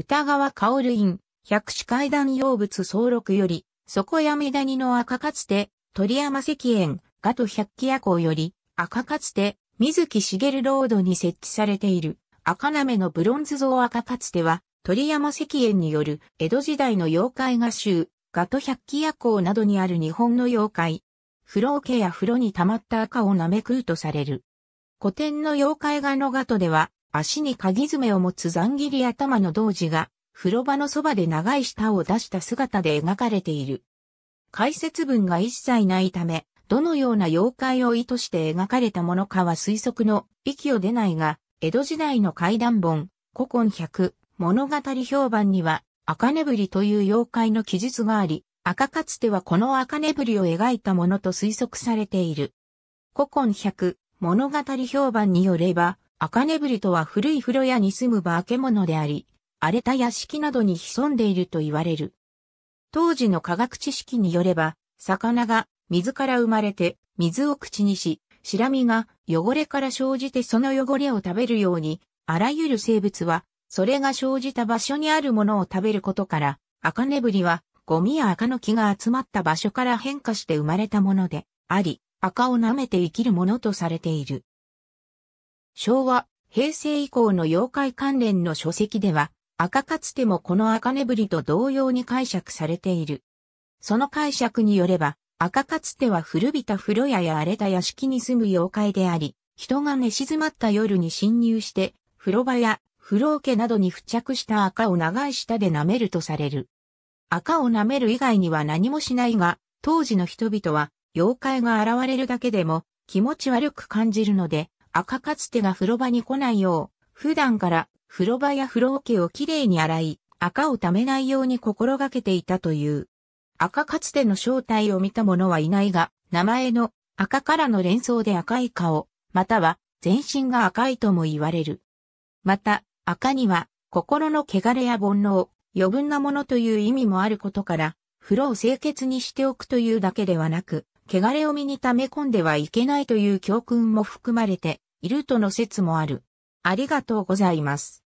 歌川薫院、百種階段用物総録より、底闇谷の赤かつて、鳥山石園、ガト百鬼夜行より、赤かつて、水木しげるロードに設置されている、赤なめのブロンズ像赤かつては、鳥山石園による江戸時代の妖怪画集、ガト百鬼夜行などにある日本の妖怪。風呂桶や風呂に溜まった赤を舐め食うとされる。古典の妖怪画のガトでは、足に鍵爪を持つ残切り頭の童子が、風呂場のそばで長い舌を出した姿で描かれている。解説文が一切ないため、どのような妖怪を意図して描かれたものかは推測の域を出ないが、江戸時代の怪談本、古今百、物語評判には、赤ねぶりという妖怪の記述があり、赤かつてはこの赤ねぶりを描いたものと推測されている。古今百、物語評判によれば、赤ねぶりとは古い風呂屋に住む化け物であり、荒れた屋敷などに潜んでいると言われる。当時の科学知識によれば、魚が水から生まれて水を口にし、白身が汚れから生じてその汚れを食べるように、あらゆる生物は、それが生じた場所にあるものを食べることから、赤ねぶりは、ゴミや赤の木が集まった場所から変化して生まれたものであり、赤を舐めて生きるものとされている。昭和、平成以降の妖怪関連の書籍では、赤かつてもこの赤ねぶりと同様に解釈されている。その解釈によれば、赤かつては古びた風呂屋や荒れた屋敷に住む妖怪であり、人が寝静まった夜に侵入して、風呂場や風呂桶などに付着した赤を長い舌で舐めるとされる。赤を舐める以外には何もしないが、当時の人々は妖怪が現れるだけでも気持ち悪く感じるので、赤かつてが風呂場に来ないよう、普段から風呂場や風呂桶をきれいに洗い、赤を溜めないように心がけていたという。赤かつての正体を見た者はいないが、名前の赤からの連想で赤い顔、または全身が赤いとも言われる。また、赤には心の汚れや煩悩、余分なものという意味もあることから、風呂を清潔にしておくというだけではなく、汚れを身に溜め込んではいけないという教訓も含まれているとの説もある。ありがとうございます。